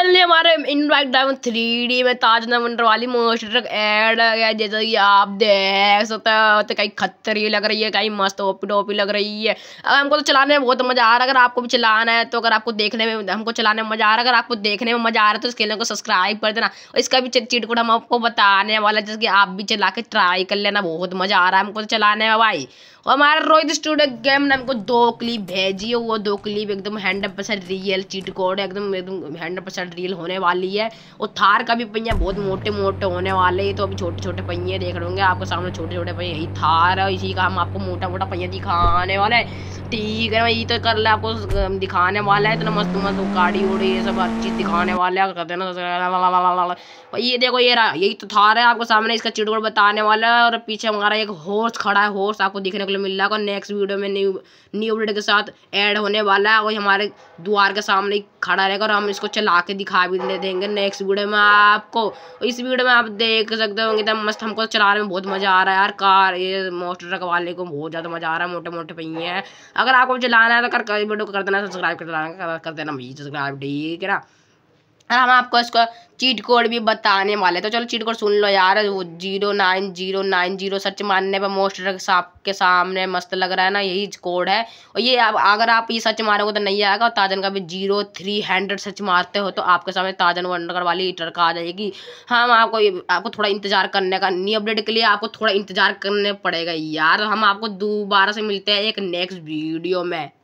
finally हमारे invite diamond three D में ताज मंडर वाली मोस्ट ट्रक ऐड आ गया जैसा कि आप देख सकते हो तो कहीं खतरी लग रही है कहीं मस्त ओपी टोपी लग रही है अगर हमको तो चलाने में बहुत मज़ा आ रहा है अगर आपको भी चलाना है तो अगर आपको देखने में हमको चलाने में मज़ा आ रहा है अगर आपको देखने में मज़ा आ रहा है तो इस चैनल को सब्सक्राइब कर देना इसका भी चिट कोड हम आपको बताने वाला जैसे कि आप भी चला के ट्राई कर लेना बहुत मज़ा आ रहा है हमको तो चलाने में भाई और हमारे रोहित स्टूडियो गेम ने हमको दो क्लिप भेजी है वो दो क्लिप एकदम hundred percent real cheat code एकदम एकदम हंड्रेड परसेंट ड्रील होने वाली है और थार का भी पहिया बहुत मोटे मोटे होने वाले हैं तो अभी छोटे छोटे पहिए देख रहे होंगे आपके सामने छोटे छोटे पहिए यही थार है इसी का हम आपको मोटा मोटा पहिया दिखाने वाले हैं ठीक है यही तो कर ले आपको दिखाने वाला है इतना मस्त मस्त गाड़ी उड़ी ये सब हर चीज़ दिखाने वाले करते तो ये देखो ये रहा यही तो थार है आपको सामने इसका चिड़गुड़ बताने वाला है और पीछे हमारा एक हॉर्स खड़ा है हॉर्स आपको दिखने लिए मिल रहा है नेक्स्ट वीडियो में न्यू न्यू अपडेट के साथ ऐड होने वाला है और हमारे द्वार के सामने खड़ा रहेगा और हम इसको चला के दिखा भी दे देंगे नेक्स्ट वीडियो में आपको इस वीडियो में आप देख सकते होंगे तो मस्त हमको चलाने में बहुत मज़ा आ रहा है यार कार ये मोटर ट्रक वाले को बहुत ज़्यादा मज़ा आ रहा है मोटे मोटे पहिए हैं अगर आपको चलाना है तो कर वीडियो को कर देना सब्सक्राइब कर देना कर देना भाई सब्सक्राइब ठीक है ना और हम आपको इसका चीट कोड भी बताने वाले तो चलो चीट कोड सुन लो यार वो zero nine zero nine zero सच मारने पर मोस्ट साहब के सामने मस्त लग रहा है ना यही कोड है और ये आप अगर आप ये सच मारोगे तो नहीं आएगा और ताजन का भी जीरो थ्री हंड्रेड सच मारते हो तो आपके सामने ताजन वंडर वाली ईटर का आ जाएगी हाँ, हम आपको आपको थोड़ा इंतजार करने का न्यू अपडेट के लिए आपको थोड़ा इंतजार करने पड़ेगा यार हम आपको दोबारा से मिलते हैं एक नेक्स्ट वीडियो में